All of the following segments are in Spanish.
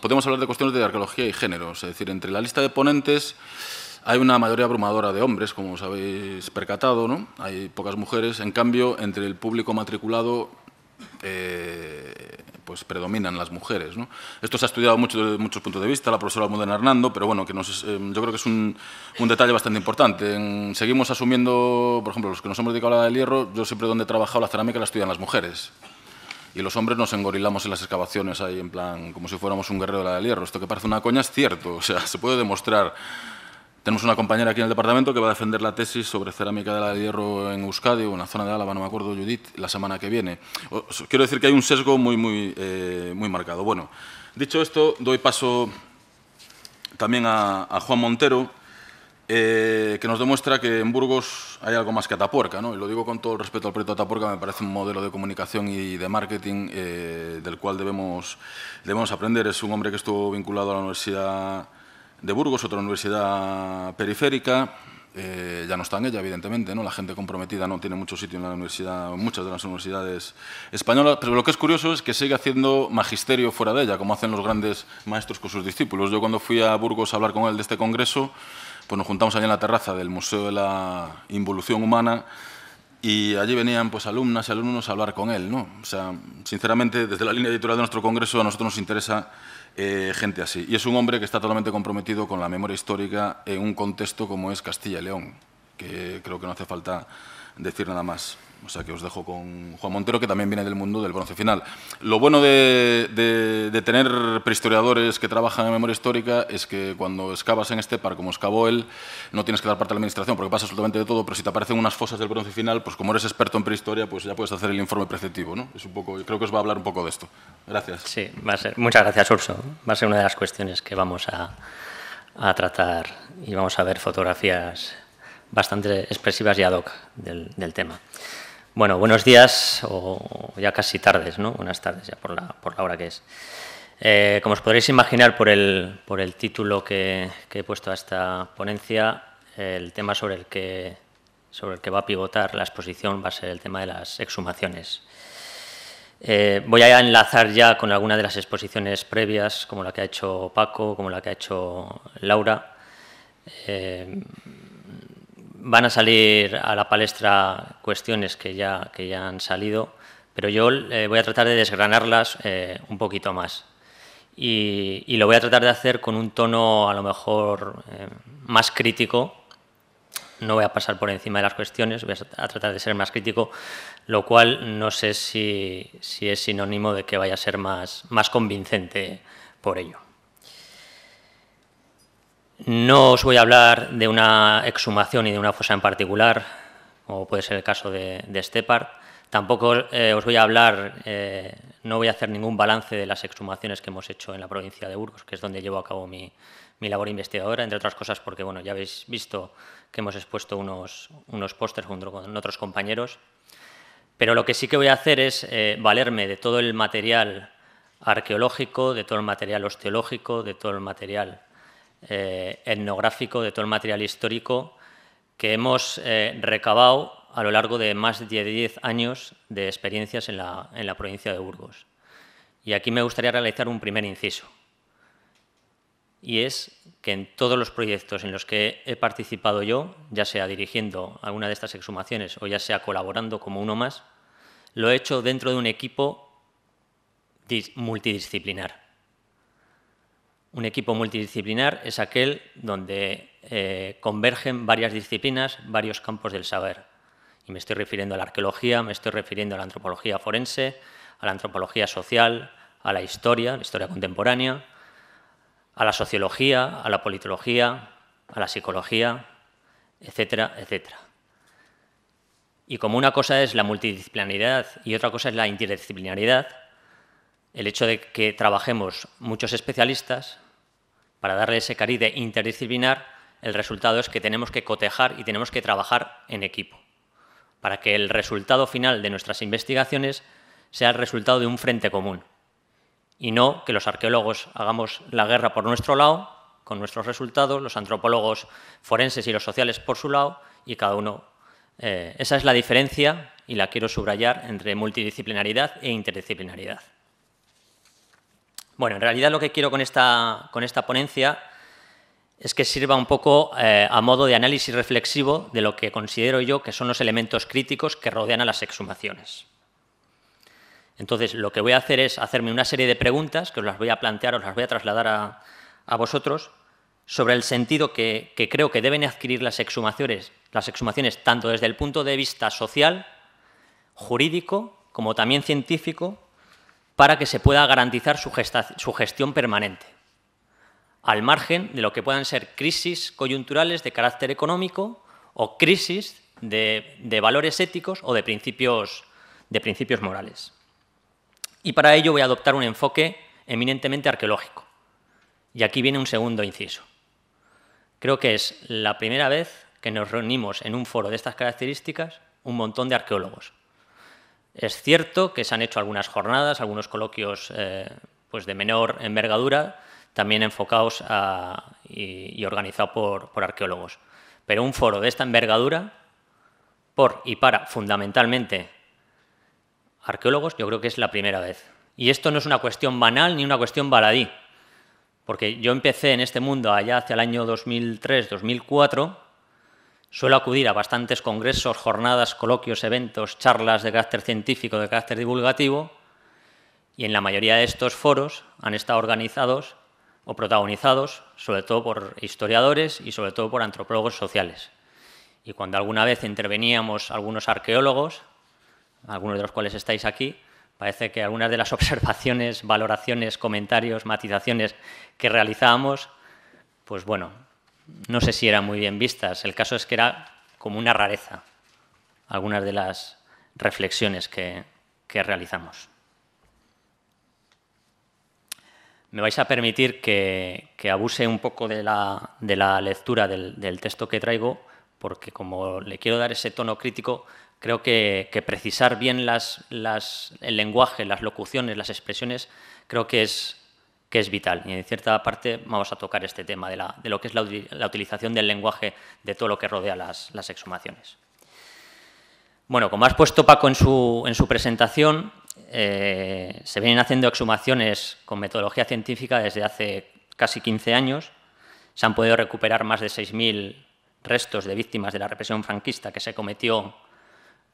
podemos hablar de cuestiones de arqueología y género. Es decir, entre la lista de ponentes hay una mayoría abrumadora de hombres, como os habéis percatado, ¿no? Hay pocas mujeres. En cambio, entre el público matriculado eh, pues predominan las mujeres. Esto se ha estudiado mucho desde muchos puntos de vista, la profesora moderna Hernando, pero bueno, que eh, yo creo que es un, un detalle bastante importante. seguimos asumiendo, por ejemplo, los que nos hemos dedicado a la del hierro, yo siempre donde he trabajado la cerámica la estudian las mujeres y los hombres nos engorilamos en las excavaciones ahí en plan como si fuéramos un guerrero de la del hierro. Esto que parece una coña es cierto, o sea, se puede demostrar. Tenemos una compañera aquí en el departamento que va a defender la tesis sobre cerámica de la del hierro en Euskadi o en la zona de Álava, no me acuerdo, Judith, la semana que viene. quiero decir que hay un sesgo muy, muy, eh, muy marcado. Bueno, dicho esto, doy paso también a, a Juan Montero eh, que nos demuestra que en Burgos hay algo más que Atapuerca, ¿no? y lo digo con todo el respeto al proyecto Atapuerca, me parece un modelo de comunicación y de marketing eh, del cual debemos, debemos aprender. Es un hombre que estuvo vinculado a la Universidad de Burgos, otra universidad periférica, eh, ya no está en ella, evidentemente, ¿no? La gente comprometida no tiene mucho sitio en la universidad, muchas de las universidades españolas, pero lo que es curioso es que sigue haciendo magisterio fuera de ella, como hacen los grandes maestros con sus discípulos. Yo cuando fui a Burgos a hablar con él de este congreso, pues nos juntamos allí en la terraza del Museo de la Involución Humana y allí venían pues alumnas y alumnos a hablar con él. O sea, sinceramente, desde la línea editorial de nuestro congreso a nosotros nos interesa eh, gente así. Y es un hombre que está totalmente comprometido con la memoria histórica en un contexto como es Castilla y León, que creo que no hace falta decir nada más. O sea que os dejo con Juan Montero, que también viene del mundo del bronce final. Lo bueno de, tener prehistoriadores que trabajan en memoria histórica es que cuando excavas en este par, como excavó él, no tienes que dar parte a la administración, porque pasa absolutamente de todo, pero si te aparecen unas fosas del bronce final, pues como eres experto en prehistoria, pues ya puedes hacer el informe preceptivo. ¿no? Es un poco, creo que os va a hablar un poco de esto. Gracias. Sí, va a ser, muchas gracias, Urso. Va a ser una de las cuestiones que vamos a, tratar y vamos a ver fotografías bastante expresivas y ad hoc del, del tema. Bueno, buenos días o ya casi tardes, ¿no? Buenas tardes ya por la, hora que es. Eh, como os podréis imaginar por el, título que, he puesto a esta ponencia, el tema sobre el, que, va a pivotar la exposición va a ser el tema de las exhumaciones. Eh, voy a enlazar ya con algunas de las exposiciones previas, como la que ha hecho Paco, como la que ha hecho Laura. Eh, van a salir a la palestra cuestiones que ya, que ya han salido, pero yo eh, voy a tratar de desgranarlas eh, un poquito más. Y, lo voy a tratar de hacer con un tono a lo mejor eh, más crítico. No voy a pasar por encima de las cuestiones, voy a tratar de ser más crítico, lo cual no sé si, si es sinónimo de que vaya a ser más, más convincente por ello. No os voy a hablar de una exhumación y de una fosa en particular, como puede ser el caso de, de este Tampoco eh, os voy a hablar, eh, no voy a hacer ningún balance de las exhumaciones que hemos hecho en la provincia de Burgos, que es donde llevo a cabo mi, labor investigadora, entre otras cosas porque bueno, ya habéis visto que hemos expuesto unos, unos pósters junto con otros compañeros. Pero lo que sí que voy a hacer es eh, valerme de todo el material arqueológico, de todo el material osteológico, de todo el material eh, etnográfico de todo el material histórico que hemos eh, recabado a lo largo de más de 10 años de experiencias en la, en la provincia de Burgos. Y aquí me gustaría realizar un primer inciso. Y es que en todos los proyectos en los que he participado yo, ya sea dirigiendo alguna de estas exhumaciones o ya sea colaborando como uno más, lo he hecho dentro de un equipo multidisciplinar. Un equipo multidisciplinar es aquel donde eh, convergen varias disciplinas, varios campos del saber. Y me estoy refiriendo a la arqueología, me estoy refiriendo a la antropología forense, a la antropología social, a la historia, la historia contemporánea, a la sociología, a la politología, a la psicología, etcétera, etcétera. Y como una cosa es la multidisciplinaridad y otra cosa es la interdisciplinaridad, el hecho de que trabajemos muchos especialistas para darle ese cariz interdisciplinar, el resultado es que tenemos que cotejar y tenemos que trabajar en equipo para que el resultado final de nuestras investigaciones sea el resultado de un frente común y no que los arqueólogos hagamos la guerra por nuestro lado, con nuestros resultados, los antropólogos forenses y los sociales por su lado y cada uno. Eh, esa es la diferencia y la quiero subrayar entre multidisciplinaridad e interdisciplinaridad. Bueno, en realidad lo que quiero con esta, ponencia es que sirva un poco eh, a modo de análisis reflexivo de lo que considero yo que son los elementos críticos que rodean a las exhumaciones. Entonces, lo que voy a hacer es hacerme una serie de preguntas que os las voy a plantear, os las voy a trasladar a, vosotros, sobre el sentido que, que, creo que deben adquirir las exhumaciones, las exhumaciones tanto desde el punto de vista social, jurídico, como también científico para que se pueda garantizar su, gestión permanente, al margen de lo que puedan ser crisis coyunturales de carácter económico o crisis de, valores éticos o de principios morales. Y para ello voy a adoptar un enfoque eminentemente arqueológico. Y aquí viene un segundo inciso. Creo que es la primera vez que nos reunimos en un foro de estas características un montón de arqueólogos. Es cierto que se han hecho algunas jornadas, algunos coloquios eh, pues de menor envergadura, también enfocados y, organizados por, por, arqueólogos. Pero un foro de esta envergadura, por y para fundamentalmente arqueólogos, yo creo que es la primera vez. Y esto no es una cuestión banal ni una cuestión baladí, porque yo empecé en este mundo allá hacia el año 2003-2004 Suelo acudir a bastantes congresos, jornadas, coloquios, eventos, charlas de carácter científico, de carácter divulgativo, y en la mayoría de estos foros han estado organizados o protagonizados sobre todo por historiadores y sobre todo por antropólogos sociales. Y cuando alguna vez interveníamos algunos arqueólogos, algunos de los cuales estáis aquí, parece que algunas de las observaciones, valoraciones, comentarios, matizaciones que realizábamos, pues bueno, no sé si eran muy bien vistas. El caso es que era como una rareza algunas de las reflexiones que, realizamos. Me vais a permitir que, abuse un poco de la, lectura del, texto que traigo, porque como le quiero dar ese tono crítico, creo que, precisar bien las, el lenguaje, las locuciones, las expresiones, creo que es, que es vital. Y en cierta parte vamos a tocar este tema de, lo que es la, utilización del lenguaje de todo lo que rodea las, exhumaciones. Bueno, como has puesto Paco en su, presentación, eh, se vienen haciendo exhumaciones con metodología científica desde hace casi 15 años. Se han podido recuperar más de 6.000 restos de víctimas de la represión franquista que se cometió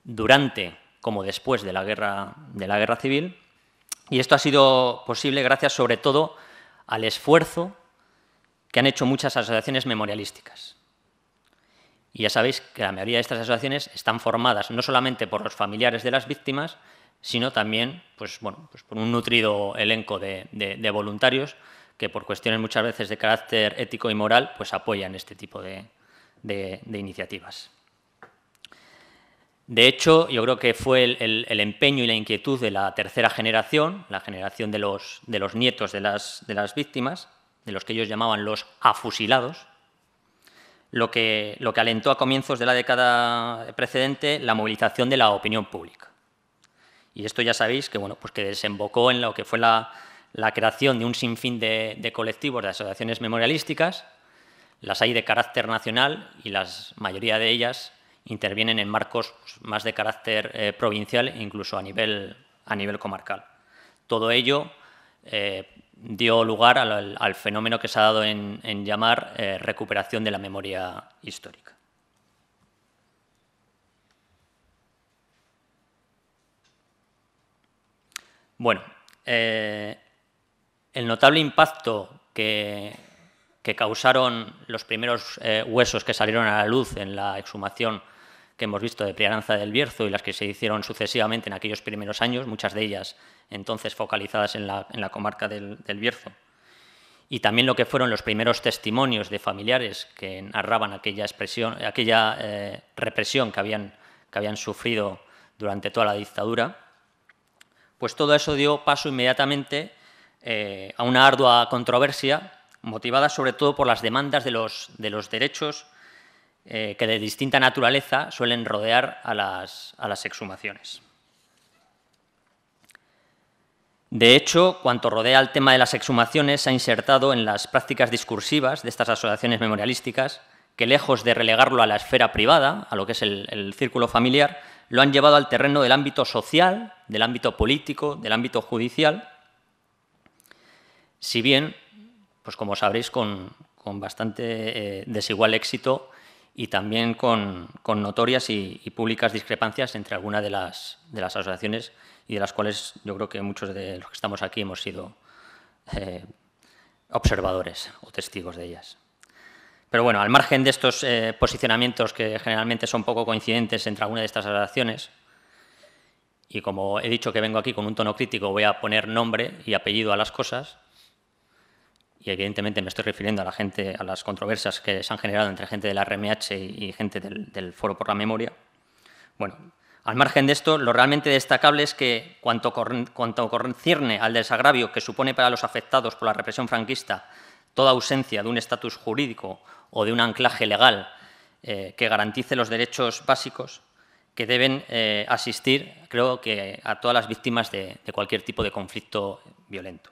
durante como después de la guerra, de la guerra civil y esto ha sido posible gracias sobre todo al esfuerzo que han hecho muchas asociaciones memorialísticas. Y ya sabéis que la mayoría de estas asociaciones están formadas no solamente por los familiares de las víctimas, sino también pues, bueno, pues por un nutrido elenco de, voluntarios que por cuestiones muchas veces de carácter ético y moral pues apoyan este tipo de iniciativas. De hecho, yo creo que fue el, empeño y la inquietud de la tercera generación, la generación de los, nietos de las, víctimas, de los que ellos llamaban los afusilados, lo que, alentó a comienzos de la década precedente la movilización de la opinión pública. Y esto ya sabéis que, bueno, pues que desembocó en lo que fue la, creación de un sinfín de, de colectivos, de asociaciones memorialísticas, las hay de carácter nacional y la mayoría de ellas intervienen en marcos más de carácter eh, provincial e incluso a nivel, a nivel comarcal. Todo ello eh, dio lugar al, fenómeno que se ha dado en, llamar eh, recuperación de la memoria histórica. Bueno, el notable impacto que, que causaron los primeros huesos que salieron a la luz en la exhumación que hemos visto de Priaranza del Bierzo y las que se hicieron sucesivamente en aquellos primeros años, muchas de ellas entonces focalizadas en la, comarca del, Bierzo. Y también lo que fueron los primeros testimonios de familiares que narraban aquella, expresión, aquella eh, represión que habían, que habían sufrido durante toda la dictadura, pues todo eso dio paso inmediatamente eh, a una ardua controversia motivada sobre todo por las demandas de los, de los derechos eh, que de distinta naturaleza suelen rodear a las, exhumaciones. De hecho, cuanto rodea el tema de las exhumaciones se ha insertado en las prácticas discursivas de estas asociaciones memorialísticas, que lejos de relegarlo a la esfera privada, a lo que es el, círculo familiar, lo han llevado al terreno del ámbito social, del ámbito político, del ámbito judicial, si bien, pues como sabréis, con, bastante eh, desigual éxito y también con, notorias y, públicas discrepancias entre algunas de las, de las asociaciones y de las cuales yo creo que muchos de los que estamos aquí hemos sido eh, observadores o testigos de ellas. Pero bueno, al margen de estos eh, posicionamientos que generalmente son poco coincidentes entre alguna de estas asociaciones, y como he dicho que vengo aquí con un tono crítico, voy a poner nombre y apellido a las cosas, y evidentemente me estoy refiriendo a la gente, a las controversias que se han generado entre gente de la RMH y gente del, Foro por la Memoria. Bueno, al margen de esto, lo realmente destacable es que cuanto, cuanto concierne al desagravio que supone para los afectados por la represión franquista toda ausencia de un estatus jurídico o de un anclaje legal eh, que garantice los derechos básicos que deben eh, asistir, creo que, a todas las víctimas de cualquier tipo de conflicto violento.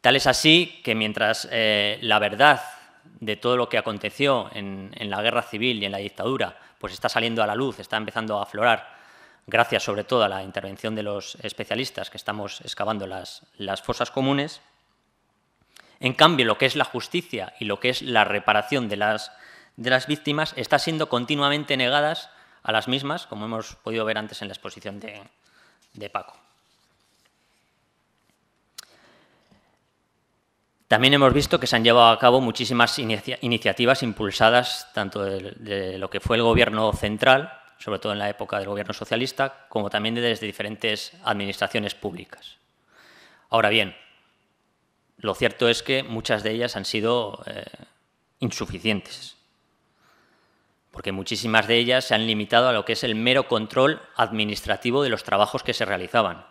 Tal es así que mientras eh, la verdad de todo lo que aconteció en, la guerra civil y en la dictadura, pues está saliendo a la luz, está empezando a aflorar, gracias sobre todo a la intervención de los especialistas que estamos excavando las, fosas comunes. En cambio, lo que es la justicia y lo que es la reparación de las, víctimas está siendo continuamente negadas a las mismas, como hemos podido ver antes en la exposición de Paco. También hemos visto que se han llevado a cabo muchísimas iniciativas impulsadas tanto de, lo que fue el gobierno central, sobre todo en la época del gobierno socialista, como también desde diferentes administraciones públicas. Ahora bien, lo cierto es que muchas de ellas han sido eh, insuficientes, porque muchísimas de ellas se han limitado a lo que es el mero control administrativo de los trabajos que se realizaban.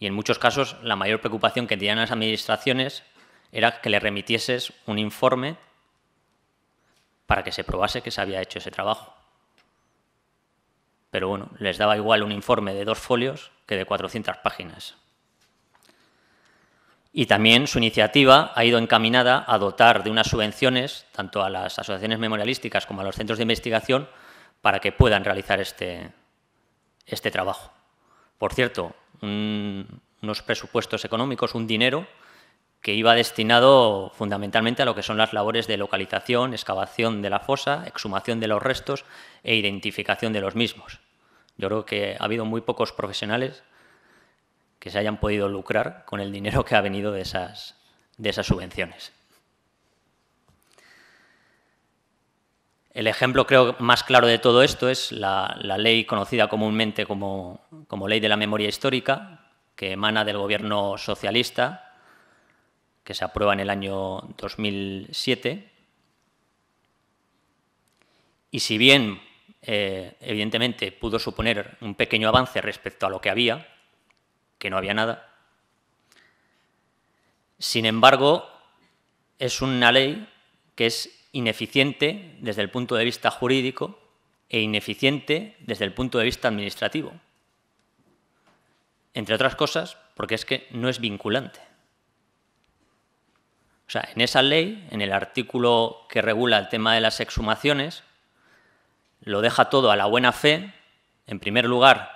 Y en muchos casos la mayor preocupación que tenían las administraciones era que le remitieses un informe para que se probase que se había hecho ese trabajo. Pero bueno, les daba igual un informe de dos folios que de 400 páginas. Y también su iniciativa ha ido encaminada a dotar de unas subvenciones tanto a las asociaciones memorialísticas como a los centros de investigación para que puedan realizar este, este trabajo. Por cierto, unos presupuestos económicos, un dinero que iba destinado fundamentalmente a lo que son las labores de localización, excavación de la fosa, exhumación de los restos e identificación de los mismos. Yo creo que ha habido muy pocos profesionales que se hayan podido lucrar con el dinero que ha venido de esas, de esas subvenciones. El ejemplo creo más claro de todo esto es la, ley conocida comúnmente como, como Ley de la Memoria Histórica, que emana del gobierno socialista que se aprueba en el año 2007. Y si bien, eh, evidentemente, pudo suponer un pequeño avance respecto a lo que había, que no había nada, sin embargo, es una ley que es ineficiente desde el punto de vista jurídico e ineficiente desde el punto de vista administrativo. Entre otras cosas, porque es que no es vinculante. O sea, en esa ley, en el artículo que regula el tema de las exhumaciones, lo deja todo a la buena fe, en primer lugar,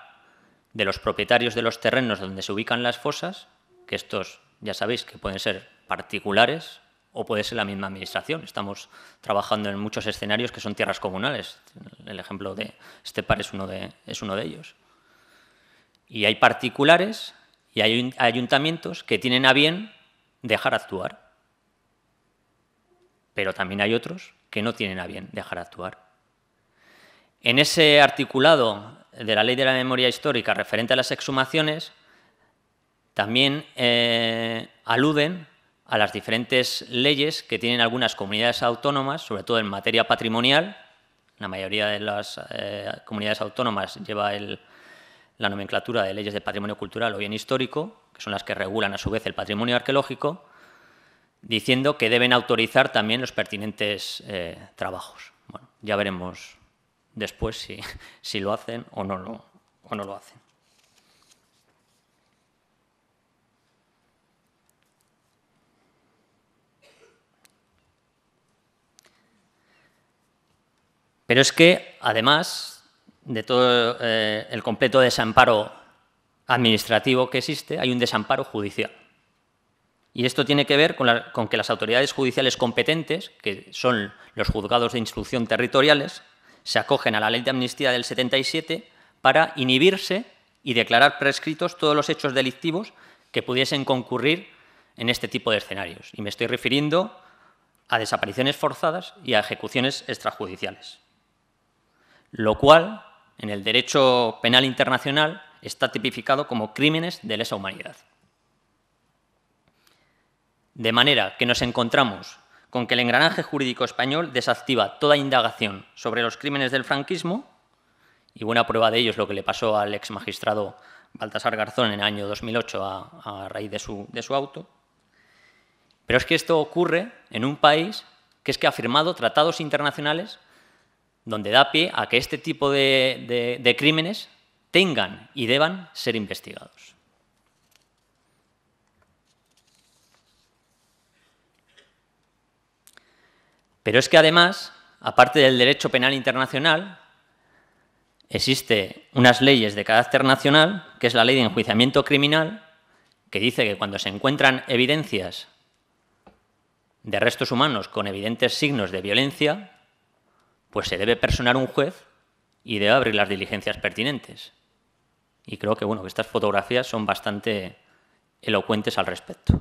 de los propietarios de los terrenos donde se ubican las fosas, que estos ya sabéis que pueden ser particulares o puede ser la misma administración. Estamos trabajando en muchos escenarios que son tierras comunales. El ejemplo de Estepar es uno de, es uno de ellos. Y hay particulares y hay ayuntamientos que tienen a bien dejar actuar pero también hay otros que no tienen a bien dejar actuar. En ese articulado de la Ley de la Memoria Histórica referente a las exhumaciones, también eh, aluden a las diferentes leyes que tienen algunas comunidades autónomas, sobre todo en materia patrimonial. La mayoría de las eh, comunidades autónomas lleva la nomenclatura de leyes de patrimonio cultural o bien histórico, que son las que regulan a su vez el patrimonio arqueológico, diciendo que deben autorizar también los pertinentes eh, trabajos. Bueno, ya veremos después si, lo hacen o no lo, o no lo hacen. Pero es que, además de todo eh, el completo desamparo administrativo que existe, hay un desamparo judicial. Y esto tiene que ver con, que las autoridades judiciales competentes, que son los juzgados de instrucción territoriales, se acogen a la ley de amnistía del 77 para inhibirse y declarar prescritos todos los hechos delictivos que pudiesen concurrir en este tipo de escenarios. Y me estoy refiriendo a desapariciones forzadas y a ejecuciones extrajudiciales. Lo cual, en el derecho penal internacional, está tipificado como crímenes de lesa humanidad. De manera que nos encontramos con que el engranaje jurídico español desactiva toda indagación sobre los crímenes del franquismo, y buena prueba de ello es lo que le pasó al ex magistrado Baltasar Garzón en el año 2008 a, a raíz de su, de su auto. Pero es que esto ocurre en un país que es que ha firmado tratados internacionales donde da pie a que este tipo de crímenes tengan y deban ser investigados. Pero es que además, aparte del derecho penal internacional, existe unas leyes de carácter nacional, que es la ley de enjuiciamiento criminal, que dice que cuando se encuentran evidencias de restos humanos con evidentes signos de violencia, pues se debe personar un juez y debe abrir las diligencias pertinentes. Y creo que bueno, que estas fotografías son bastante elocuentes al respecto.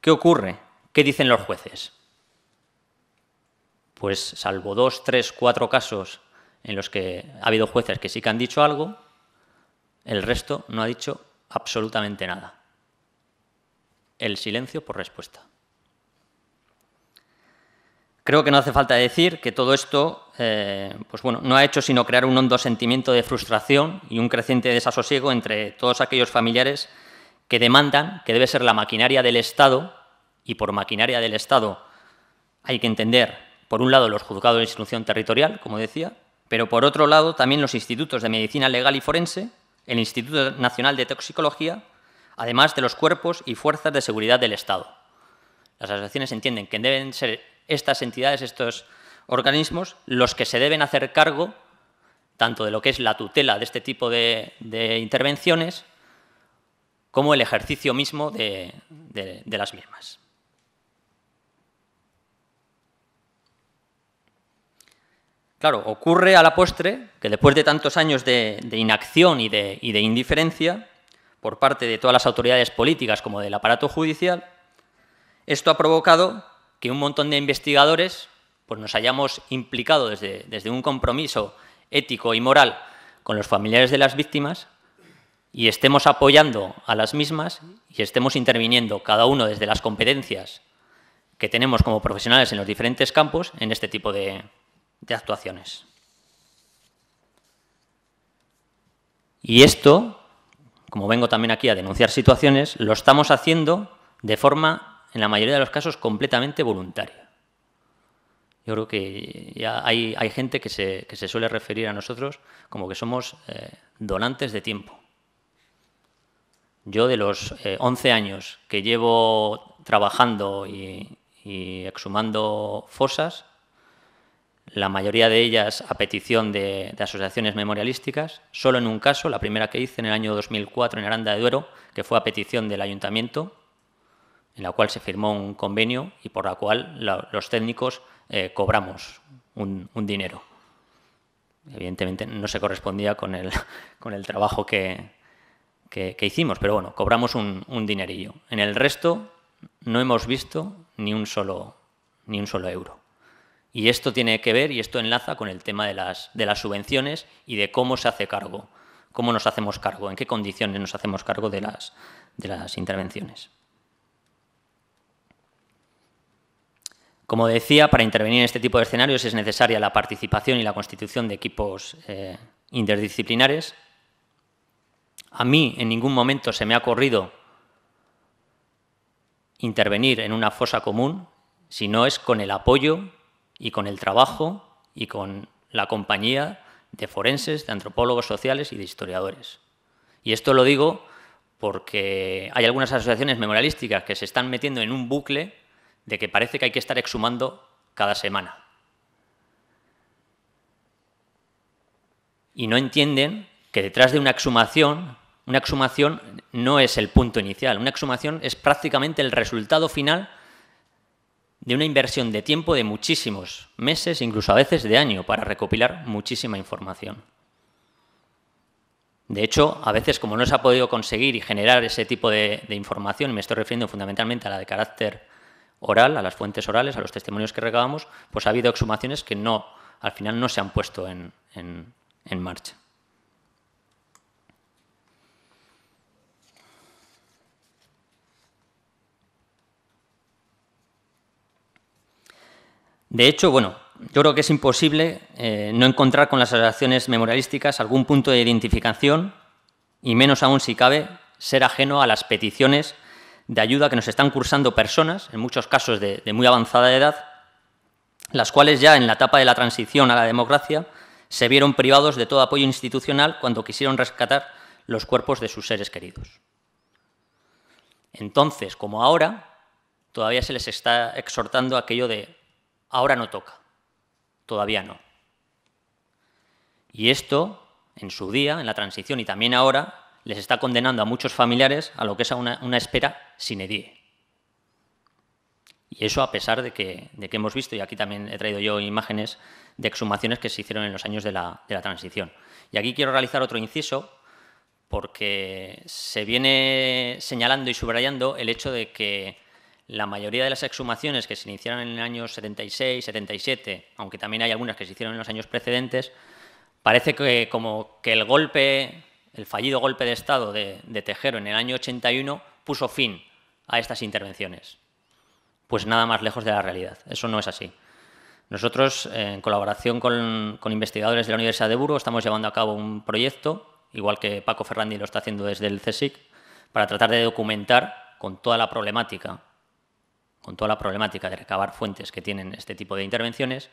¿Qué ocurre? ¿Qué dicen los jueces? pues salvo dos, tres, cuatro casos en los que ha habido jueces que sí que han dicho algo, el resto no ha dicho absolutamente nada. El silencio por respuesta. Creo que no hace falta decir que todo esto eh, pues bueno, no ha hecho sino crear un hondo sentimiento de frustración y un creciente desasosiego entre todos aquellos familiares que demandan que debe ser la maquinaria del Estado, y por maquinaria del Estado hay que entender por un lado, los juzgados de instrucción territorial, como decía, pero por otro lado, también los institutos de medicina legal y forense, el Instituto Nacional de Toxicología, además de los cuerpos y fuerzas de seguridad del Estado. Las asociaciones entienden que deben ser estas entidades, estos organismos, los que se deben hacer cargo tanto de lo que es la tutela de este tipo de, intervenciones como el ejercicio mismo de las mismas. Claro, ocurre a la postre que después de tantos años de, inacción y de, indiferencia por parte de todas las autoridades políticas como del aparato judicial, esto ha provocado que un montón de investigadores pues nos hayamos implicado desde, desde, un compromiso ético y moral con los familiares de las víctimas y estemos apoyando a las mismas y estemos interviniendo cada uno desde las competencias que tenemos como profesionales en los diferentes campos en este tipo de, de actuaciones. Y esto, como vengo también aquí a denunciar situaciones, lo estamos haciendo de forma, en la mayoría de los casos, completamente voluntaria. Yo creo que ya hay, gente que se, suele referir a nosotros como que somos eh, donantes de tiempo. Yo de los 11 eh, años que llevo trabajando y, y exhumando fosas, la mayoría de ellas a petición de, asociaciones memorialísticas, solo en un caso, la primera que hice en el año 2004 en Aranda de Duero, que fue a petición del ayuntamiento, en la cual se firmó un convenio y por la cual los técnicos eh, cobramos un, dinero. Evidentemente no se correspondía con el, trabajo que, hicimos, pero bueno, cobramos un, dinerillo. En el resto no hemos visto ni un solo euro. Y esto tiene que ver y esto enlaza con el tema de las, subvenciones y de cómo se hace cargo, cómo nos hacemos cargo, en qué condiciones nos hacemos cargo de las, de las intervenciones. Como decía, para intervenir en este tipo de escenarios es necesaria la participación y la constitución de equipos eh, interdisciplinares. A mí en ningún momento se me ha ocurrido intervenir en una fosa común si no es con el apoyo y con el trabajo y con la compañía de forenses, de antropólogos sociales y de historiadores. Y esto lo digo porque hay algunas asociaciones memorialísticas que se están metiendo en un bucle de que parece que hay que estar exhumando cada semana. Y no entienden que detrás de una exhumación, una exhumación no es el punto inicial, una exhumación es prácticamente el resultado final de una inversión de tiempo de muchísimos meses, incluso a veces de año, para recopilar muchísima información. De hecho, a veces como no se ha podido conseguir y generar ese tipo de, información, me estoy refiriendo fundamentalmente a la de carácter oral, a las fuentes orales, a los testimonios que recabamos, pues ha habido exhumaciones que no, al final no se han puesto en marcha. De hecho, bueno, yo creo que es imposible eh, no encontrar con las asociaciones memorialísticas algún punto de identificación y menos aún si cabe ser ajeno a las peticiones de ayuda que nos están cursando personas, en muchos casos de, de muy avanzada edad, las cuales ya en la etapa de la transición a la democracia se vieron privados de todo apoyo institucional cuando quisieron rescatar los cuerpos de sus seres queridos. Entonces, como ahora, todavía se les está exhortando aquello de ahora no toca, todavía no. Y esto, en su día, en la transición y también ahora, les está condenando a muchos familiares a lo que es una, espera sin edie. Y eso a pesar de que, hemos visto, y aquí también he traído yo imágenes de exhumaciones que se hicieron en los años de la, de la transición. Y aquí quiero realizar otro inciso, porque se viene señalando y subrayando el hecho de que la mayoría de las exhumaciones que se iniciaron en el año 76, 77, aunque también hay algunas que se hicieron en los años precedentes, parece que como que el golpe, el fallido golpe de Estado de, Tejero en el año 81 puso fin a estas intervenciones. Pues nada más lejos de la realidad. Eso no es así. Nosotros, en colaboración con, investigadores de la Universidad de Burgos, estamos llevando a cabo un proyecto, igual que Paco Ferrandi lo está haciendo desde el CSIC, para tratar de documentar con toda la problemática con toda la problemática de recabar fuentes que tienen este tipo de intervenciones.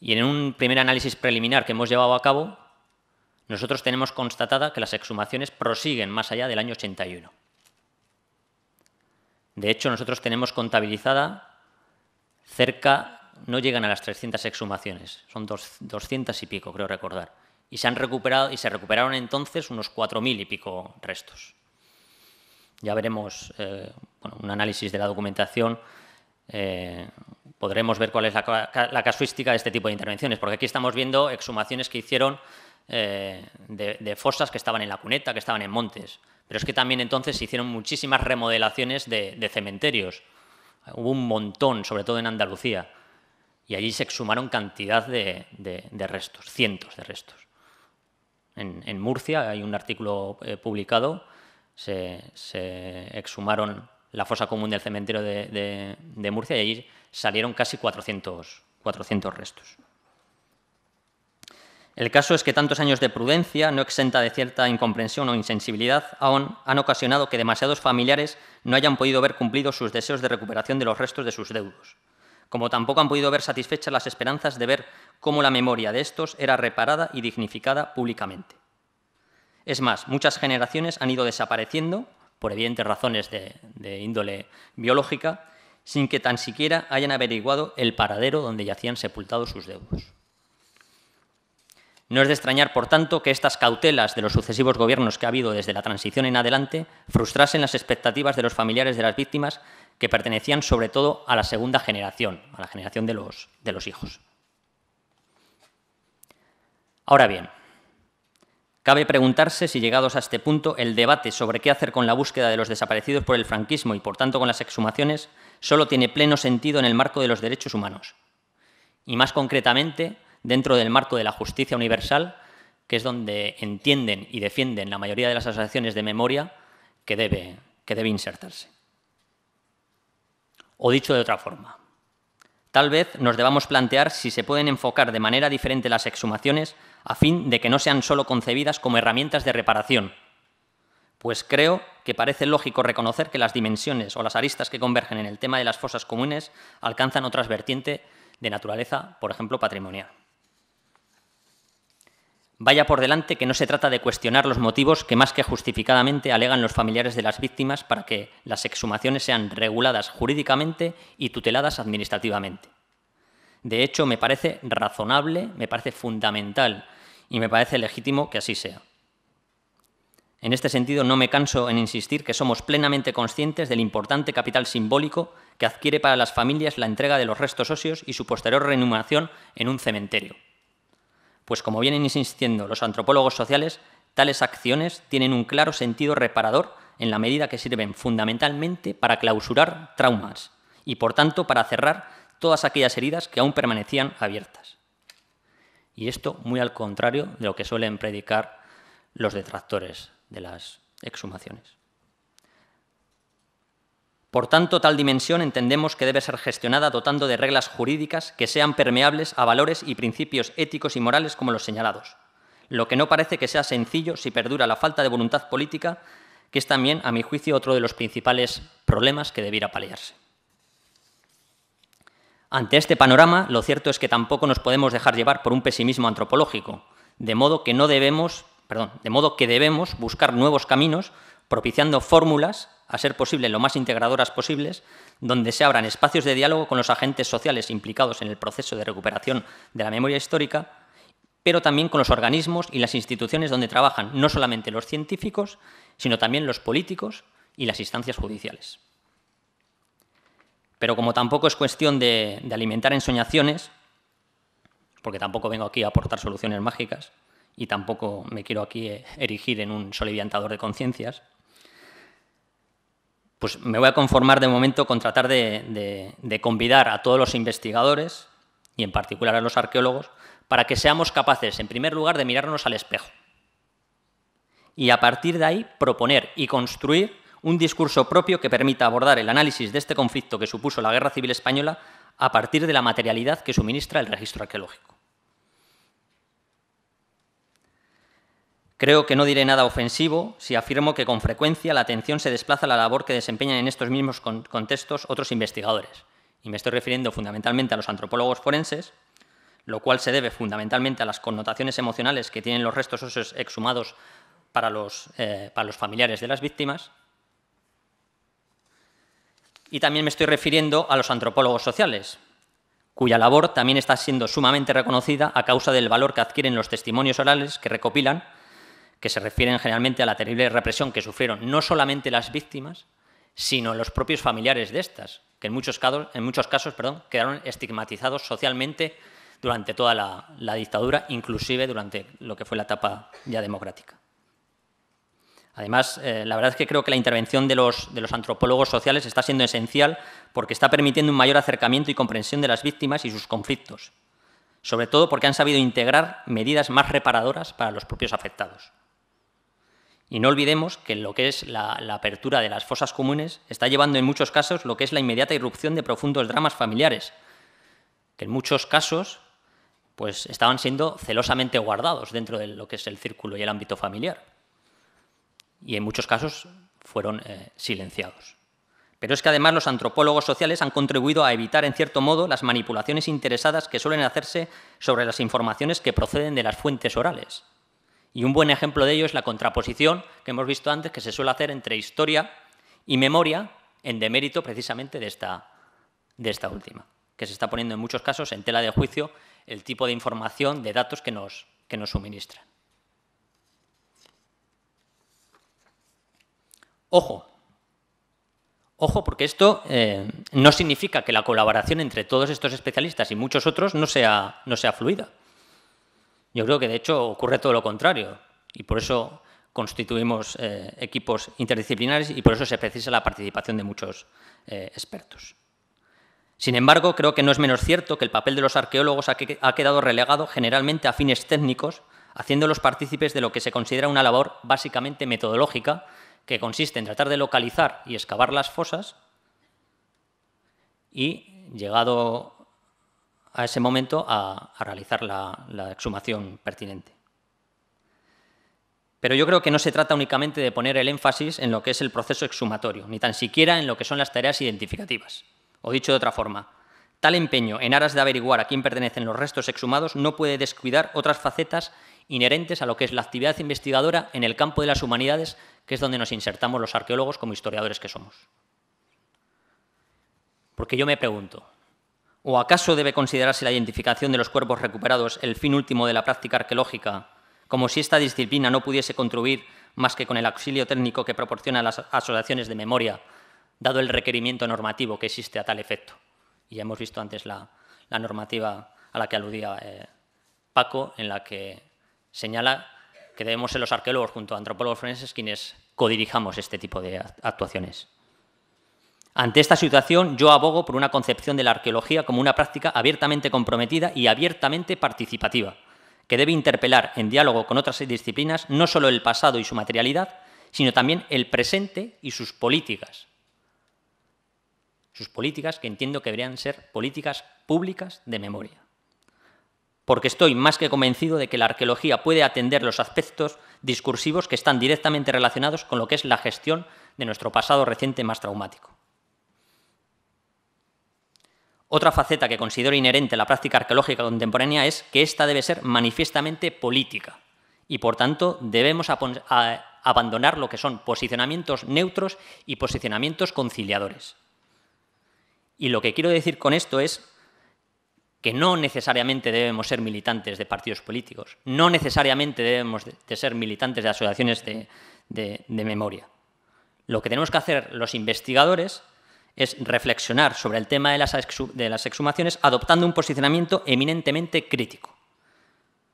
Y en un primer análisis preliminar que hemos llevado a cabo, nosotros tenemos constatada que las exhumaciones prosiguen más allá del año 81. De hecho, nosotros tenemos contabilizada cerca, no llegan a las 300 exhumaciones, son 200 y pico, creo recordar. Y se han recuperado y se recuperaron entonces unos 4.000 y pico restos ya veremos eh, un análisis de la documentación, eh, podremos ver cuál es la, casuística de este tipo de intervenciones, porque aquí estamos viendo exhumaciones que hicieron eh, de, fosas que estaban en la cuneta, que estaban en montes, pero es que también entonces se hicieron muchísimas remodelaciones de, cementerios, hubo un montón, sobre todo en Andalucía, y allí se exhumaron cantidad de, restos, cientos de restos. en, Murcia hay un artículo publicado se, exhumaron la fosa común del cementerio de, Murcia y allí salieron casi 400, 400 restos. El caso es que tantos años de prudencia, no exenta de cierta incomprensión o insensibilidad, aún han ocasionado que demasiados familiares no hayan podido ver cumplidos sus deseos de recuperación de los restos de sus deudos, como tampoco han podido ver satisfechas las esperanzas de ver cómo la memoria de estos era reparada y dignificada públicamente. Es más, muchas generaciones han ido desapareciendo, por evidentes razones de, índole biológica, sin que tan siquiera hayan averiguado el paradero donde yacían sepultados sus deudos. No es de extrañar, por tanto, que estas cautelas de los sucesivos gobiernos que ha habido desde la transición en adelante frustrasen las expectativas de los familiares de las víctimas que pertenecían sobre todo a la segunda generación, a la generación de los, de los hijos. Ahora bien, Cabe preguntarse si, llegados a este punto, el debate sobre qué hacer con la búsqueda de los desaparecidos por el franquismo y, por tanto, con las exhumaciones, solo tiene pleno sentido en el marco de los derechos humanos. Y más concretamente, dentro del marco de la justicia universal, que es donde entienden y defienden la mayoría de las asociaciones de memoria que debe, que debe insertarse. O dicho de otra forma, Tal vez nos debamos plantear si se pueden enfocar de manera diferente las exhumaciones a fin de que no sean solo concebidas como herramientas de reparación. Pues creo que parece lógico reconocer que las dimensiones o las aristas que convergen en el tema de las fosas comunes alcanzan otras vertientes de naturaleza, por ejemplo, patrimonial. Vaya por delante que no se trata de cuestionar los motivos que más que justificadamente alegan los familiares de las víctimas para que las exhumaciones sean reguladas jurídicamente y tuteladas administrativamente. De hecho, me parece razonable, me parece fundamental y me parece legítimo que así sea. En este sentido, no me canso en insistir que somos plenamente conscientes del importante capital simbólico que adquiere para las familias la entrega de los restos óseos y su posterior reanimación en un cementerio pues como vienen insistiendo los antropólogos sociales, tales acciones tienen un claro sentido reparador en la medida que sirven fundamentalmente para clausurar traumas y por tanto para cerrar todas aquellas heridas que aún permanecían abiertas. Y esto muy al contrario de lo que suelen predicar los detractores de las exhumaciones. Por tanto, tal dimensión entendemos que debe ser gestionada dotando de reglas jurídicas que sean permeables a valores y principios éticos y morales como los señalados, lo que no parece que sea sencillo si perdura la falta de voluntad política, que es también, a mi juicio, otro de los principales problemas que debiera paliarse. Ante este panorama, lo cierto es que tampoco nos podemos dejar llevar por un pesimismo antropológico, de modo que no debemos, perdón, de modo que debemos buscar nuevos caminos propiciando fórmulas a ser posible lo más integradoras posibles, donde se abran espacios de diálogo con los agentes sociales implicados en el proceso de recuperación de la memoria histórica, pero también con los organismos y las instituciones donde trabajan no solamente los científicos, sino también los políticos y las instancias judiciales. Pero como tampoco es cuestión de, alimentar ensoñaciones, porque tampoco vengo aquí a aportar soluciones mágicas y tampoco me quiero aquí erigir en un soliviantador de conciencias, pues me voy a conformar de momento con tratar de, de, convidar a todos los investigadores y en particular a los arqueólogos para que seamos capaces, en primer lugar, de mirarnos al espejo y a partir de ahí proponer y construir un discurso propio que permita abordar el análisis de este conflicto que supuso la Guerra Civil Española a partir de la materialidad que suministra el registro arqueológico. Creo que no diré nada ofensivo si afirmo que con frecuencia la atención se desplaza a la labor que desempeñan en estos mismos contextos otros investigadores, y me estoy refiriendo fundamentalmente a los antropólogos forenses, lo cual se debe fundamentalmente a las connotaciones emocionales que tienen los restos óseos exhumados para los, eh, para los familiares de las víctimas. Y también me estoy refiriendo a los antropólogos sociales, cuya labor también está siendo sumamente reconocida a causa del valor que adquieren los testimonios orales que recopilan que se refieren generalmente a la terrible represión que sufrieron no solamente las víctimas, sino los propios familiares de estas, que en muchos casos, quedaron estigmatizados socialmente durante toda la, dictadura, inclusive durante lo que fue la etapa ya democrática. Además, eh, la verdad es que creo que la intervención de los, antropólogos sociales está siendo esencial porque está permitiendo un mayor acercamiento y comprensión de las víctimas y sus conflictos, sobre todo porque han sabido integrar medidas más reparadoras para los propios afectados. Y no olvidemos que lo que es la, apertura de las fosas comunes está llevando en muchos casos lo que es la inmediata irrupción de profundos dramas familiares, que en muchos casos pues estaban siendo celosamente guardados dentro de lo que es el círculo y el ámbito familiar. Y en muchos casos fueron eh, silenciados. Pero es que además los antropólogos sociales han contribuido a evitar, en cierto modo, las manipulaciones interesadas que suelen hacerse sobre las informaciones que proceden de las fuentes orales. Y un buen ejemplo de ello es la contraposición que hemos visto antes que se suele hacer entre historia y memoria en demérito precisamente de esta, de esta última, que se está poniendo en muchos casos en tela de juicio el tipo de información, de datos que nos, que nos suministran. Ojo, ojo, porque esto eh, no significa que la colaboración entre todos estos especialistas y muchos otros no sea, no sea fluida. Yo creo que de hecho ocurre todo lo contrario y por eso constituimos eh, equipos interdisciplinares y por eso se precisa la participación de muchos eh, expertos. Sin embargo, creo que no es menos cierto que el papel de los arqueólogos ha, ha quedado relegado generalmente a fines técnicos, haciéndolos partícipes de lo que se considera una labor básicamente metodológica, que consiste en tratar de localizar y excavar las fosas y, llegado a ese momento a, realizar la, la exhumación pertinente. Pero yo creo que no se trata únicamente de poner el énfasis en lo que es el proceso exhumatorio, ni tan siquiera en lo que son las tareas identificativas. O dicho de otra forma, tal empeño en aras de averiguar a quién pertenecen los restos exhumados no puede descuidar otras facetas inherentes a lo que es la actividad investigadora en el campo de las humanidades, que es donde nos insertamos los arqueólogos como historiadores que somos. Porque yo me pregunto, ¿O acaso debe considerarse la identificación de los cuerpos recuperados el fin último de la práctica arqueológica, como si esta disciplina no pudiese contribuir más que con el auxilio técnico que proporcionan las asociaciones de memoria, dado el requerimiento normativo que existe a tal efecto? Y ya hemos visto antes la, normativa a la que aludía eh, Paco, en la que señala que debemos ser los arqueólogos junto a antropólogos franceses quienes codirijamos este tipo de actuaciones. Ante esta situación, yo abogo por una concepción de la arqueología como una práctica abiertamente comprometida y abiertamente participativa, que debe interpelar en diálogo con otras disciplinas no solo el pasado y su materialidad, sino también el presente y sus políticas. Sus políticas que entiendo que deberían ser políticas públicas de memoria. Porque estoy más que convencido de que la arqueología puede atender los aspectos discursivos que están directamente relacionados con lo que es la gestión de nuestro pasado reciente más traumático. Otra faceta que considero inherente a la práctica arqueológica contemporánea es que ésta debe ser manifiestamente política y, por tanto, debemos abandonar lo que son posicionamientos neutros y posicionamientos conciliadores. Y lo que quiero decir con esto es que no necesariamente debemos ser militantes de partidos políticos, no necesariamente debemos de ser militantes de asociaciones de memoria. Lo que tenemos que hacer los investigadores es reflexionar sobre el tema de las, exhumaciones adoptando un posicionamiento eminentemente crítico.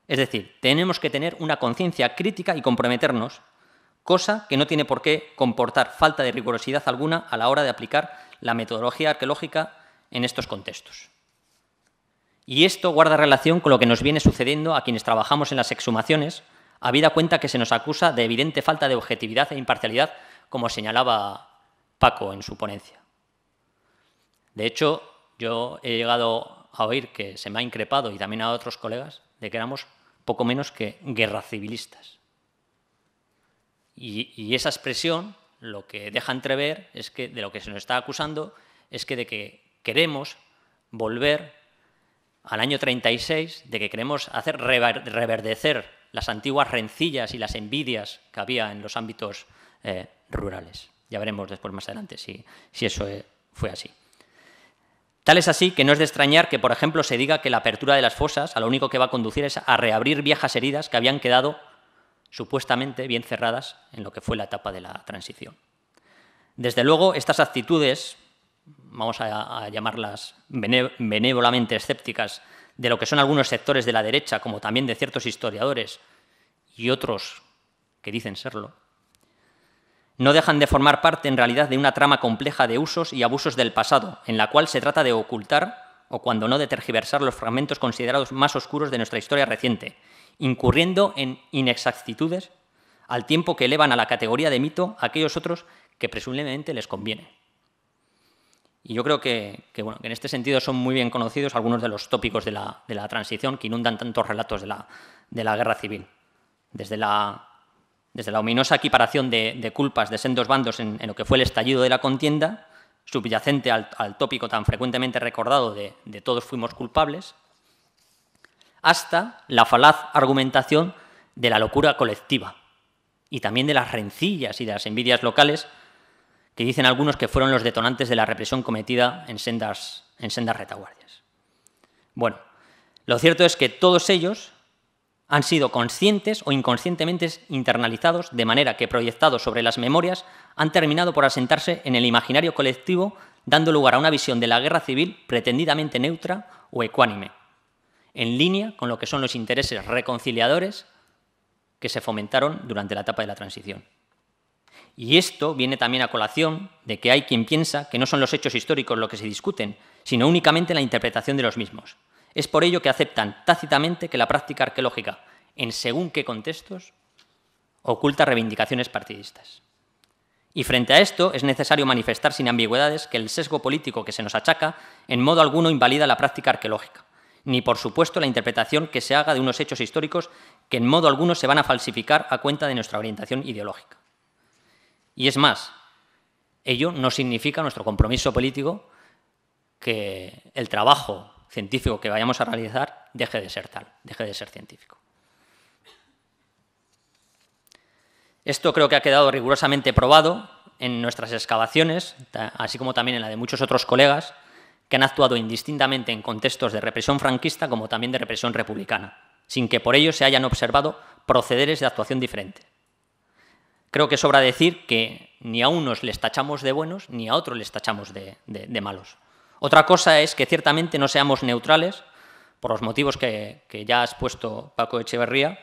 Es decir, tenemos que tener una conciencia crítica y comprometernos, cosa que no tiene por qué comportar falta de rigurosidad alguna a la hora de aplicar la metodología arqueológica en estos contextos. Y esto guarda relación con lo que nos viene sucediendo a quienes trabajamos en las exhumaciones, habida cuenta que se nos acusa de evidente falta de objetividad e imparcialidad, como señalaba Paco en su ponencia. De hecho, yo he llegado a oír que se me ha increpado y también a otros colegas de que éramos poco menos que guerra civilistas. Y, esa expresión lo que deja entrever es que de lo que se nos está acusando es que de que queremos volver al año 36, de que queremos hacer reverdecer las antiguas rencillas y las envidias que había en los ámbitos eh, rurales. Ya veremos después más adelante si, eso eh, fue así. Tal es así que no es de extrañar que, por ejemplo, se diga que la apertura de las fosas a lo único que va a conducir es a reabrir viejas heridas que habían quedado supuestamente bien cerradas en lo que fue la etapa de la transición. Desde luego, estas actitudes, vamos a, a llamarlas benévolamente escépticas, de lo que son algunos sectores de la derecha, como también de ciertos historiadores y otros que dicen serlo, no dejan de formar parte en realidad de una trama compleja de usos y abusos del pasado, en la cual se trata de ocultar, o cuando no de tergiversar, los fragmentos considerados más oscuros de nuestra historia reciente, incurriendo en inexactitudes al tiempo que elevan a la categoría de mito aquellos otros que presumiblemente les conviene. Y yo creo que, bueno, en este sentido son muy bien conocidos algunos de los tópicos de la, transición que inundan tantos relatos de la, de la guerra civil, desde la desde la ominosa equiparación de, culpas de sendos bandos en, lo que fue el estallido de la contienda, subyacente al, tópico tan frecuentemente recordado de, de todos fuimos culpables, hasta la falaz argumentación de la locura colectiva y también de las rencillas y de las envidias locales que dicen algunos que fueron los detonantes de la represión cometida en sendas, en sendas retaguardias. Bueno, lo cierto es que todos ellos han sido conscientes o inconscientemente internalizados, de manera que proyectados sobre las memorias, han terminado por asentarse en el imaginario colectivo, dando lugar a una visión de la guerra civil pretendidamente neutra o ecuánime, en línea con lo que son los intereses reconciliadores que se fomentaron durante la etapa de la transición. Y esto viene también a colación de que hay quien piensa que no son los hechos históricos lo que se discuten, sino únicamente la interpretación de los mismos, es por ello que aceptan tácitamente que la práctica arqueológica, en según qué contextos, oculta reivindicaciones partidistas. Y frente a esto es necesario manifestar sin ambigüedades que el sesgo político que se nos achaca en modo alguno invalida la práctica arqueológica, ni por supuesto la interpretación que se haga de unos hechos históricos que en modo alguno se van a falsificar a cuenta de nuestra orientación ideológica. Y es más, ello no significa nuestro compromiso político que el trabajo científico que vayamos a realizar deje de ser tal, deje de ser científico. Esto creo que ha quedado rigurosamente probado en nuestras excavaciones, así como también en la de muchos otros colegas, que han actuado indistintamente en contextos de represión franquista como también de represión republicana, sin que por ello se hayan observado procederes de actuación diferente. Creo que sobra decir que ni a unos les tachamos de buenos ni a otros les tachamos de, malos. Otra cosa es que ciertamente no seamos neutrales, por los motivos que, ya has puesto Paco Echeverría,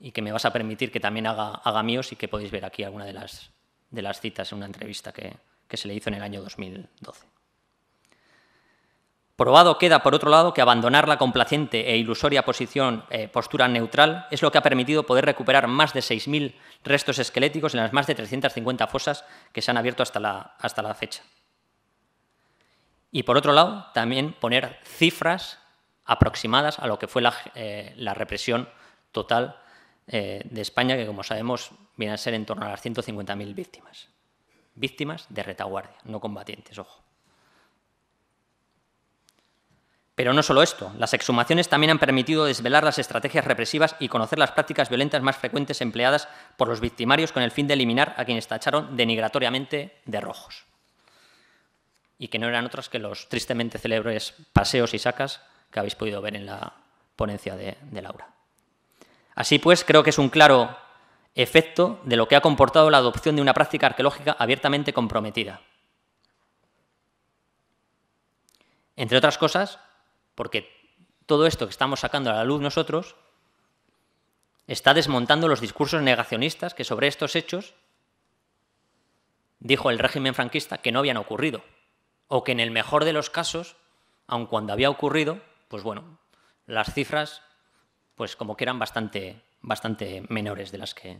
y que me vas a permitir que también haga, míos y que podéis ver aquí alguna de las, de las citas en una entrevista que, se le hizo en el año 2012. Probado queda, por otro lado, que abandonar la complaciente e ilusoria posición, eh, postura neutral es lo que ha permitido poder recuperar más de 6.000 restos esqueléticos en las más de 350 fosas que se han abierto hasta la, hasta la fecha. Y por otro lado, también poner cifras aproximadas a lo que fue la, eh, represión total eh, de España, que como sabemos viene a ser en torno a las 150.000 víctimas. Víctimas de retaguardia, no combatientes, ojo. Pero no solo esto, las exhumaciones también han permitido desvelar las estrategias represivas y conocer las prácticas violentas más frecuentes empleadas por los victimarios con el fin de eliminar a quienes tacharon denigratoriamente de rojos y que no eran otras que los tristemente célebres paseos y sacas que habéis podido ver en la ponencia de Laura. Así pues, creo que es un claro efecto de lo que ha comportado la adopción de una práctica arqueológica abiertamente comprometida. Entre otras cosas, porque todo esto que estamos sacando a la luz nosotros está desmontando los discursos negacionistas que sobre estos hechos dijo el régimen franquista que no habían ocurrido o que en el mejor de los casos, aun cuando había ocurrido, pues bueno, las cifras, pues como que eran bastante, bastante menores de las que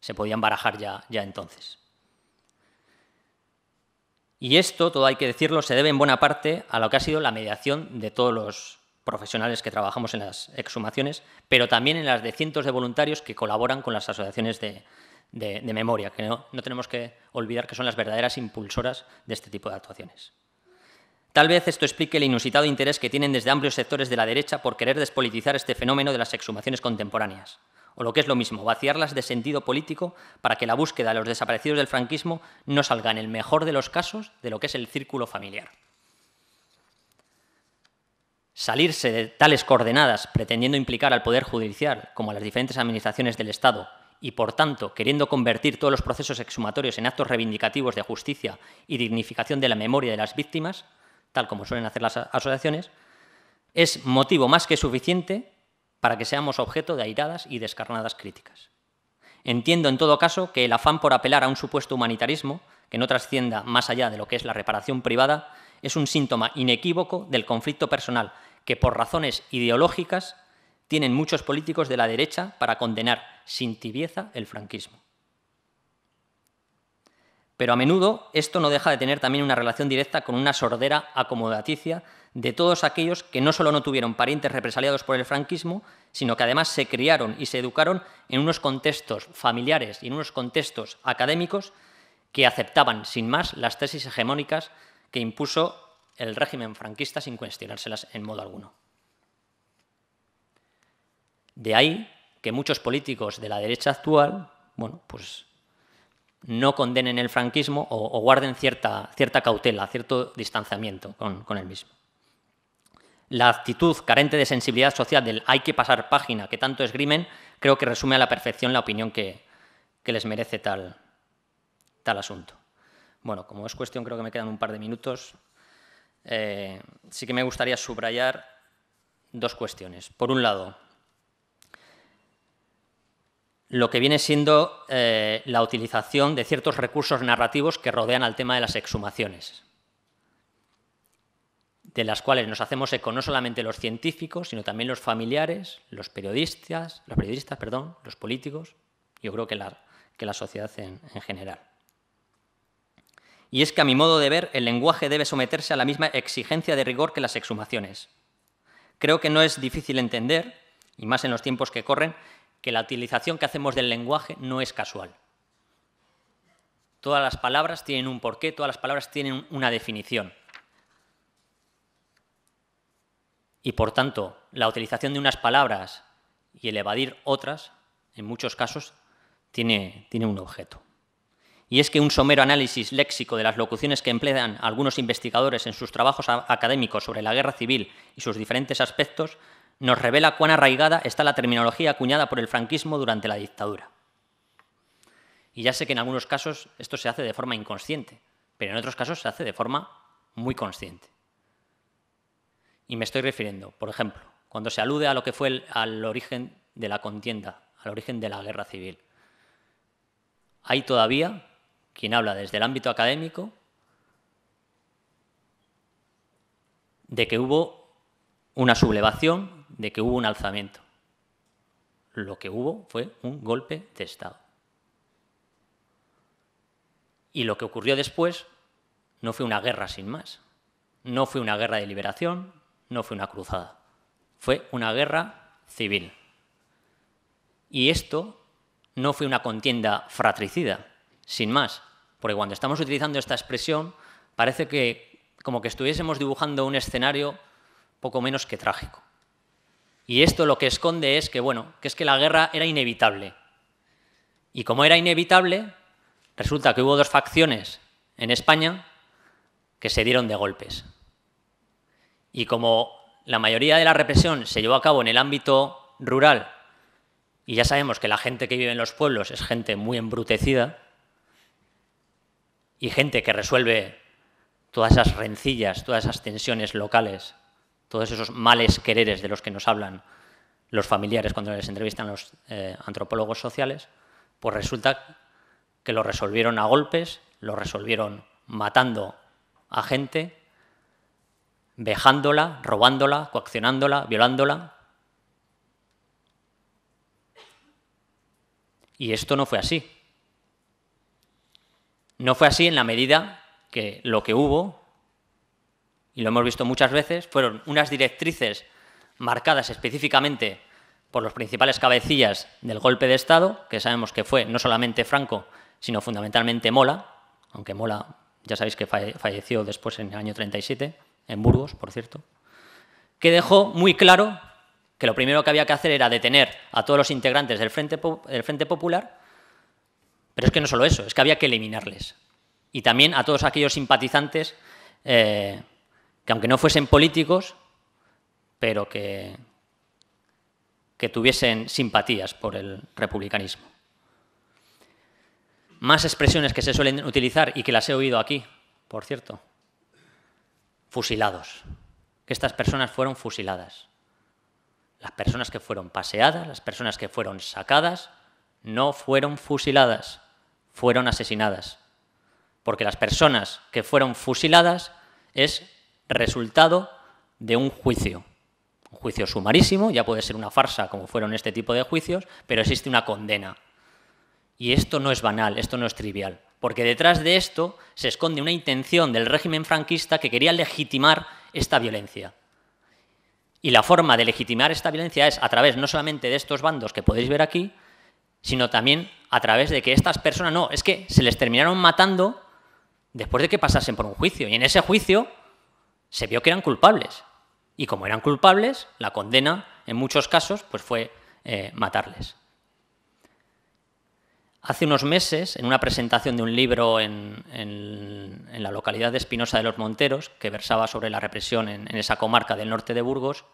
se podían barajar ya, ya entonces. Y esto, todo hay que decirlo, se debe en buena parte a lo que ha sido la mediación de todos los profesionales que trabajamos en las exhumaciones, pero también en las de cientos de voluntarios que colaboran con las asociaciones de, memoria, que no tenemos que olvidar que son las verdaderas impulsoras de este tipo de actuaciones. Tal vez esto explique el inusitado interés que tienen desde amplios sectores de la derecha por querer despolitizar este fenómeno de las exhumaciones contemporáneas, o lo que es lo mismo, vaciarlas de sentido político para que la búsqueda de los desaparecidos del franquismo no salga en el mejor de los casos de lo que es el círculo familiar. Salirse de tales coordenadas pretendiendo implicar al Poder Judicial como a las diferentes administraciones del Estado y, por tanto, queriendo convertir todos los procesos exhumatorios en actos reivindicativos de justicia y dignificación de la memoria de las víctimas, tal como suelen hacer las asociaciones, es motivo más que suficiente para que seamos objeto de airadas y descarnadas críticas. Entiendo, en todo caso, que el afán por apelar a un supuesto humanitarismo que no trascienda más allá de lo que es la reparación privada es un síntoma inequívoco del conflicto personal que por razones ideológicas tienen muchos políticos de la derecha para condenar sin tibieza el franquismo. Pero a menudo esto no deja de tener también una relación directa con una sordera acomodaticia de todos aquellos que no solo no tuvieron parientes represaliados por el franquismo, sino que además se criaron y se educaron en unos contextos familiares y en unos contextos académicos que aceptaban sin más las tesis hegemónicas que impuso el régimen franquista sin cuestionárselas en modo alguno. De ahí que muchos políticos de la derecha actual, bueno, pues no condenen el franquismo o, guarden cierta, cautela, cierto distanciamiento con, con el mismo. La actitud carente de sensibilidad social del hay que pasar página que tanto esgrimen creo que resume a la perfección la opinión que, les merece tal, asunto. Bueno, como es cuestión, creo que me quedan un par de minutos. Eh, sí que me gustaría subrayar dos cuestiones. Por un lado, lo que viene siendo eh, la utilización de ciertos recursos narrativos que rodean al tema de las exhumaciones, de las cuales nos hacemos eco no solamente los científicos, sino también los familiares, los periodistas, los, periodistas, perdón, los políticos, yo creo que la, que la sociedad en general. Y es que a mi modo de ver, el lenguaje debe someterse a la misma exigencia de rigor que las exhumaciones. Creo que no es difícil entender, y más en los tiempos que corren, que la utilización que hacemos del lenguaje no es casual. Todas las palabras tienen un porqué, todas las palabras tienen una definición. Y por tanto, la utilización de unas palabras y el evadir otras, en muchos casos, tiene, tiene un objeto. Y es que un somero análisis léxico de las locuciones que emplean algunos investigadores en sus trabajos académicos sobre la guerra civil y sus diferentes aspectos nos revela cuán arraigada está la terminología acuñada por el franquismo durante la dictadura. Y ya sé que en algunos casos esto se hace de forma inconsciente, pero en otros casos se hace de forma muy consciente. Y me estoy refiriendo, por ejemplo, cuando se alude a lo que fue el, al origen de la contienda, al origen de la guerra civil. Hay todavía quien habla desde el ámbito académico de que hubo una sublevación de que hubo un alzamiento. Lo que hubo fue un golpe de Estado. Y lo que ocurrió después no fue una guerra sin más. No fue una guerra de liberación, no fue una cruzada. Fue una guerra civil. Y esto no fue una contienda fratricida, sin más. Porque cuando estamos utilizando esta expresión, parece que como que estuviésemos dibujando un escenario poco menos que trágico. Y esto lo que esconde es que, bueno, que es que la guerra era inevitable. Y como era inevitable, resulta que hubo dos facciones en España que se dieron de golpes. Y como la mayoría de la represión se llevó a cabo en el ámbito rural, y ya sabemos que la gente que vive en los pueblos es gente muy embrutecida, y gente que resuelve todas esas rencillas, todas esas tensiones locales todos esos males quereres de los que nos hablan los familiares cuando les entrevistan los eh, antropólogos sociales, pues resulta que lo resolvieron a golpes, lo resolvieron matando a gente, vejándola, robándola, coaccionándola, violándola. Y esto no fue así. No fue así en la medida que lo que hubo y lo hemos visto muchas veces, fueron unas directrices marcadas específicamente por los principales cabecillas del golpe de Estado, que sabemos que fue no solamente Franco, sino fundamentalmente Mola, aunque Mola ya sabéis que falleció después en el año 37, en Burgos, por cierto, que dejó muy claro que lo primero que había que hacer era detener a todos los integrantes del Frente, del Frente Popular, pero es que no solo eso, es que había que eliminarles. Y también a todos aquellos simpatizantes eh, que aunque no fuesen políticos, pero que, que tuviesen simpatías por el republicanismo. Más expresiones que se suelen utilizar y que las he oído aquí, por cierto. Fusilados. Que estas personas fueron fusiladas. Las personas que fueron paseadas, las personas que fueron sacadas, no fueron fusiladas, fueron asesinadas. Porque las personas que fueron fusiladas es resultado de un juicio. Un juicio sumarísimo, ya puede ser una farsa como fueron este tipo de juicios, pero existe una condena. Y esto no es banal, esto no es trivial, porque detrás de esto se esconde una intención del régimen franquista que quería legitimar esta violencia. Y la forma de legitimar esta violencia es a través no solamente de estos bandos que podéis ver aquí, sino también a través de que estas personas, no, es que se les terminaron matando después de que pasasen por un juicio. Y en ese juicio se vio que eran culpables. Y como eran culpables, la condena, en muchos casos, pues fue eh, matarles. Hace unos meses, en una presentación de un libro en, la localidad de Espinosa de los Monteros, que versaba sobre la represión en, esa comarca del norte de Burgos,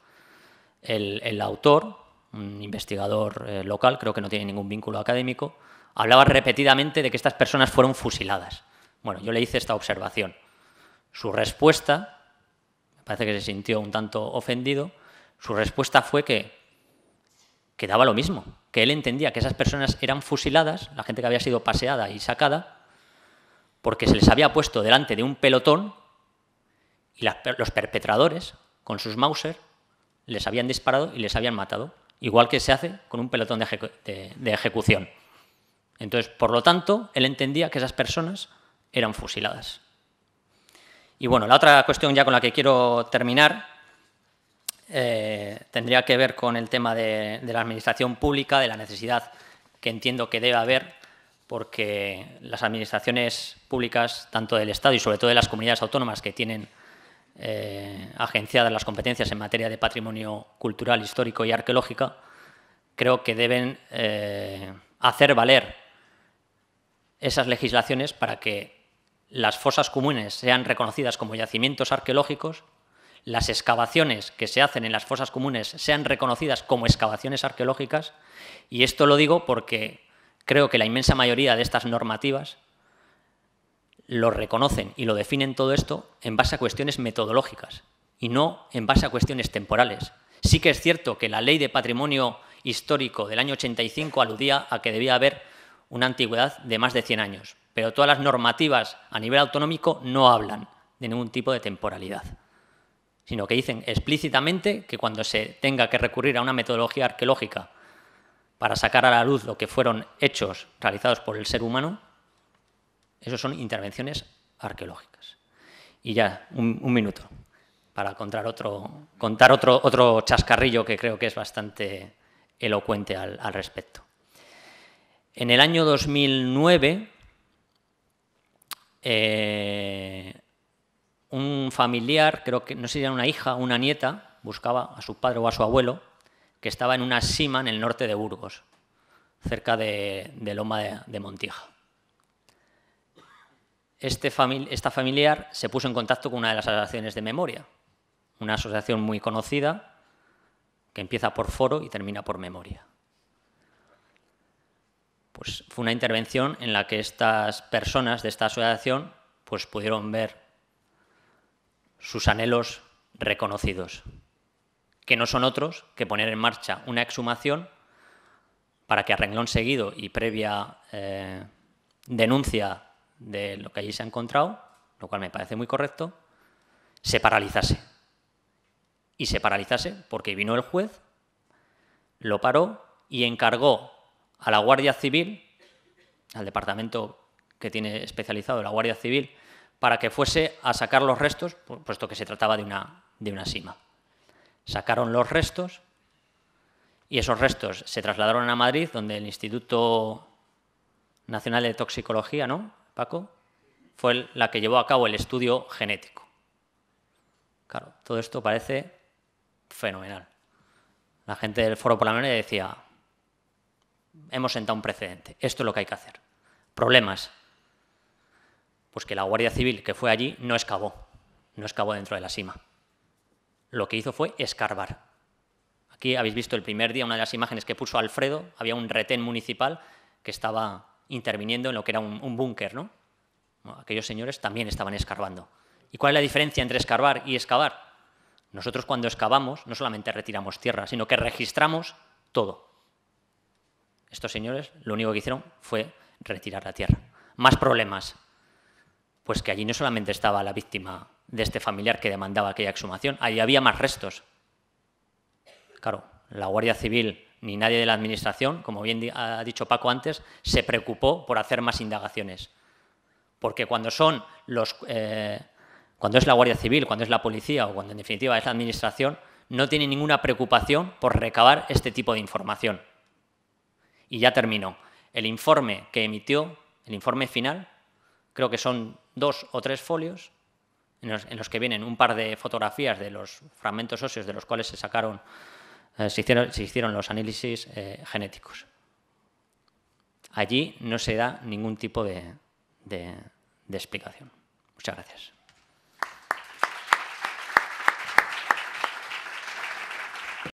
el, autor, un investigador eh, local, creo que no tiene ningún vínculo académico, hablaba repetidamente de que estas personas fueron fusiladas. Bueno, yo le hice esta observación. Su respuesta parece que se sintió un tanto ofendido, su respuesta fue que, quedaba daba lo mismo, que él entendía que esas personas eran fusiladas, la gente que había sido paseada y sacada, porque se les había puesto delante de un pelotón y los perpetradores, con sus Mauser, les habían disparado y les habían matado, igual que se hace con un pelotón de ejecución. Entonces, por lo tanto, él entendía que esas personas eran fusiladas. Y bueno, la otra cuestión ya con la que quiero terminar eh, tendría que ver con el tema de, la administración pública, de la necesidad que entiendo que debe haber, porque las administraciones públicas, tanto del Estado y sobre todo de las comunidades autónomas que tienen eh, agenciadas las competencias en materia de patrimonio cultural, histórico y arqueológica, creo que deben eh, hacer valer esas legislaciones para que las fosas comunes sean reconocidas como yacimientos arqueológicos, las excavaciones que se hacen en las fosas comunes sean reconocidas como excavaciones arqueológicas, y esto lo digo porque creo que la inmensa mayoría de estas normativas lo reconocen y lo definen todo esto en base a cuestiones metodológicas y no en base a cuestiones temporales. Sí que es cierto que la ley de patrimonio histórico del año 85 aludía a que debía haber una antigüedad de más de 100 años, pero todas las normativas a nivel autonómico no hablan de ningún tipo de temporalidad, sino que dicen explícitamente que cuando se tenga que recurrir a una metodología arqueológica para sacar a la luz lo que fueron hechos realizados por el ser humano, eso son intervenciones arqueológicas. Y ya, un, minuto para contar otro, chascarrillo que creo que es bastante elocuente al respecto. En el año 2009, eh, un familiar, creo que no sé si era una hija una nieta, buscaba a su padre o a su abuelo, que estaba en una sima en el norte de Burgos, cerca de, Loma de, Montija. Este esta familiar se puso en contacto con una de las asociaciones de memoria, una asociación muy conocida que empieza por foro y termina por memoria pues fue una intervención en la que estas personas de esta asociación pues pudieron ver sus anhelos reconocidos, que no son otros que poner en marcha una exhumación para que a renglón seguido y previa eh, denuncia de lo que allí se ha encontrado, lo cual me parece muy correcto, se paralizase. Y se paralizase porque vino el juez, lo paró y encargó a la Guardia Civil, al departamento que tiene especializado la Guardia Civil, para que fuese a sacar los restos, puesto que se trataba de una, de una sima. Sacaron los restos y esos restos se trasladaron a Madrid, donde el Instituto Nacional de Toxicología, ¿no, Paco? Fue la que llevó a cabo el estudio genético. Claro, todo esto parece fenomenal. La gente del Foro por decía, hemos sentado un precedente, esto es lo que hay que hacer. Problemas. Pues que la Guardia Civil que fue allí no excavó, no excavó dentro de la cima. Lo que hizo fue escarbar. Aquí habéis visto el primer día una de las imágenes que puso Alfredo, había un retén municipal que estaba interviniendo en lo que era un, búnker, ¿no? aquellos señores también estaban escarbando. ¿Y cuál es la diferencia entre escarbar y excavar? Nosotros cuando excavamos no solamente retiramos tierra, sino que registramos todo. Estos señores lo único que hicieron fue retirar la tierra. Más problemas. Pues que allí no solamente estaba la víctima de este familiar que demandaba aquella exhumación, allí había más restos. Claro, la Guardia Civil ni nadie de la Administración, como bien ha dicho Paco antes, se preocupó por hacer más indagaciones. Porque cuando son los... Eh, cuando es la Guardia Civil, cuando es la policía o cuando en definitiva es la Administración, no tiene ninguna preocupación por recabar este tipo de información. Y ya terminó. El informe que emitió, el informe final, creo que son dos o tres folios, en los, que vienen un par de fotografías de los fragmentos óseos de los cuales se sacaron, eh, se, hicieron, los análisis eh, genéticos. Allí no se da ningún tipo de explicación. Muchas gracias.